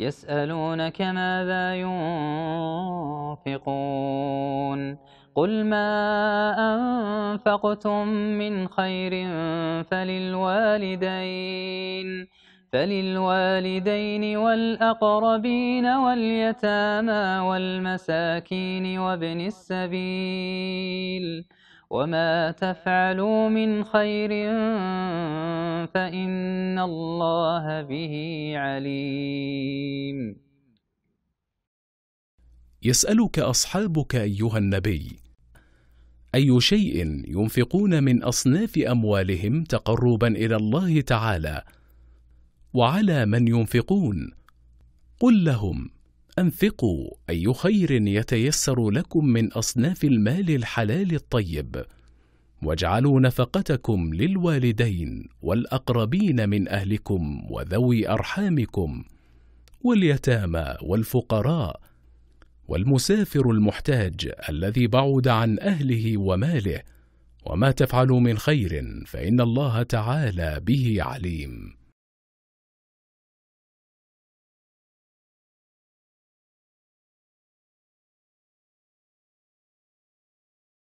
يسألونك ماذا ينفقون قل ما أنفقتم من خير فللوالدين فللوالدين والأقربين واليتامى والمساكين وابن السبيل وما تفعلوا من خير فإن الله به عليم يسألك أصحابك أيها النبي أي شيء ينفقون من أصناف أموالهم تقربا إلى الله تعالى وعلى من ينفقون قل لهم أنفقوا أي خير يتيسر لكم من أصناف المال الحلال الطيب واجعلوا نفقتكم للوالدين والأقربين من أهلكم وذوي أرحامكم واليتامى والفقراء والمسافر المحتاج الذي بعد عن أهله وماله وما تفعلوا من خير فإن الله تعالى به عليم